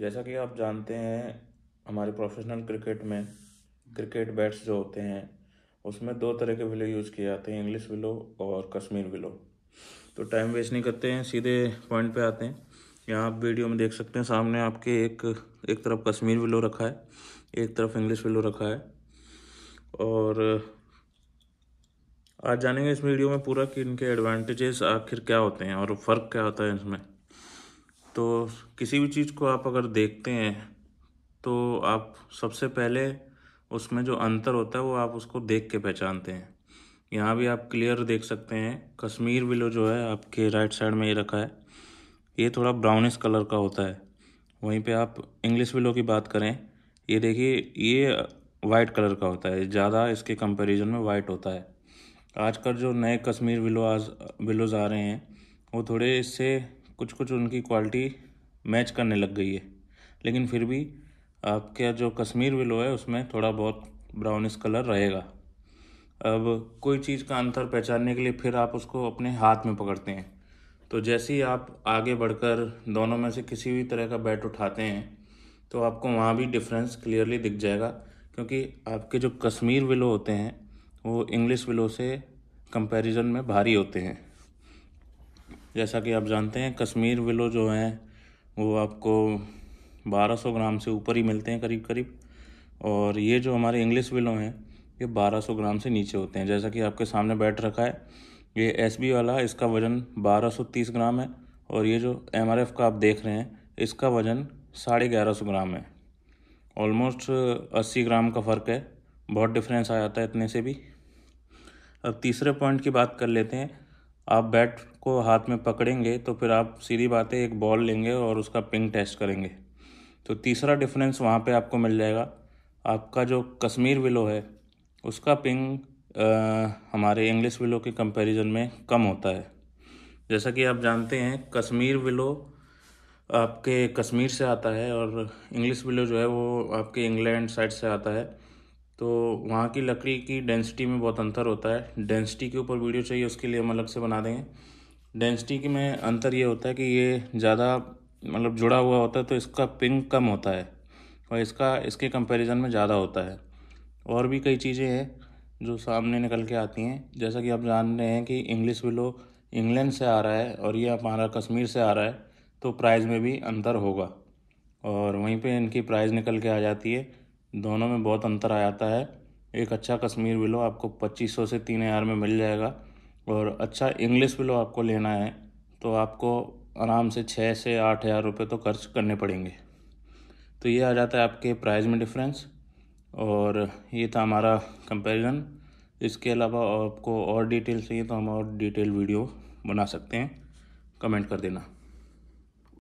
जैसा कि आप जानते हैं हमारे प्रोफेशनल क्रिकेट में क्रिकेट बैट्स जो होते हैं उसमें दो तरह के विलो यूज़ किए जाते हैं इंग्लिश विलो और कश्मीर विलो तो टाइम वेस्ट नहीं करते हैं सीधे पॉइंट पे आते हैं यहाँ आप वीडियो में देख सकते हैं सामने आपके एक एक तरफ कश्मीर विलो रखा है एक तरफ इंग्लिश विलो रखा है और आज जानेंगे इस वीडियो में पूरा कि इनके एडवांटेजेस आखिर क्या होते हैं और फ़र्क क्या होता है इसमें तो किसी भी चीज़ को आप अगर देखते हैं तो आप सबसे पहले उसमें जो अंतर होता है वो आप उसको देख के पहचानते हैं यहाँ भी आप क्लियर देख सकते हैं कश्मीर विलो जो है आपके राइट साइड में ये रखा है ये थोड़ा ब्राउनिश कलर का होता है वहीं पे आप इंग्लिश विलो की बात करें ये देखिए ये वाइट कलर का होता है ज़्यादा इसके कंपैरिजन में वाइट होता है आजकल जो नए कश्मीर विलो आज विलोज आ रहे हैं वो थोड़े इससे कुछ कुछ उनकी क्वालिटी मैच करने लग गई है लेकिन फिर भी आपका जो कश्मीर विलो है उसमें थोड़ा बहुत ब्राउनिश कलर रहेगा अब कोई चीज़ का अंतर पहचानने के लिए फिर आप उसको अपने हाथ में पकड़ते हैं तो जैसे ही आप आगे बढ़कर दोनों में से किसी भी तरह का बैट उठाते हैं तो आपको वहाँ भी डिफरेंस क्लियरली दिख जाएगा क्योंकि आपके जो कश्मीर विलो होते हैं वो इंग्लिश विलो से कंपैरिजन में भारी होते हैं जैसा कि आप जानते हैं कश्मीर विलो जो हैं वो आपको 1200 ग्राम से ऊपर ही मिलते हैं करीब करीब और ये जो हमारे इंग्लिश विलो हैं ये 1200 ग्राम से नीचे होते हैं जैसा कि आपके सामने बैठ रखा है ये एस वाला इसका वज़न 1230 ग्राम है और ये जो एम का आप देख रहे हैं इसका वज़न साढ़े ग्यारह सौ ग्राम है ऑलमोस्ट अस्सी ग्राम का फ़र्क है बहुत डिफरेंस आ जाता है इतने से भी अब तीसरे पॉइंट की बात कर लेते हैं आप बैट को हाथ में पकड़ेंगे तो फिर आप सीधी बात है एक बॉल लेंगे और उसका पिंग टेस्ट करेंगे तो तीसरा डिफरेंस वहाँ पे आपको मिल जाएगा आपका जो कश्मीर विलो है उसका पिंग आ, हमारे इंग्लिश विलो के कंपैरिजन में कम होता है जैसा कि आप जानते हैं कश्मीर विलो आपके कश्मीर से आता है और इंग्लिश विलो जो है वो आपके इंग्लैंड साइड से आता है तो वहाँ की लकड़ी की डेंसिटी में बहुत अंतर होता है डेंसिटी के ऊपर वीडियो चाहिए उसके लिए हम अलग से बना देंगे डेंसिटी के में अंतर ये होता है कि ये ज़्यादा मतलब जुड़ा हुआ होता है तो इसका पिंग कम होता है और इसका इसके कंपैरिजन में ज़्यादा होता है और भी कई चीज़ें हैं जो सामने निकल के आती हैं जैसा कि आप जान रहे हैं कि इंग्लिश विलो इंग्लैंड से आ रहा है और ये हमारा कश्मीर से आ रहा है तो प्राइस में भी अंतर होगा और वहीं पे इनकी प्राइस निकल के आ जाती है दोनों में बहुत अंतर आ जाता है एक अच्छा कश्मीर विलो आपको 2500 से तीन हज़ार में मिल जाएगा और अच्छा इंग्लिश विलो आपको लेना है तो आपको आराम से छः से आठ हज़ार रुपये तो खर्च करने पड़ेंगे तो ये आ जाता है आपके प्राइस में डिफरेंस और ये था हमारा कंपैरिजन इसके अलावा आपको और डिटेल चाहिए तो हम और डिटेल वीडियो बना सकते हैं कमेंट कर देना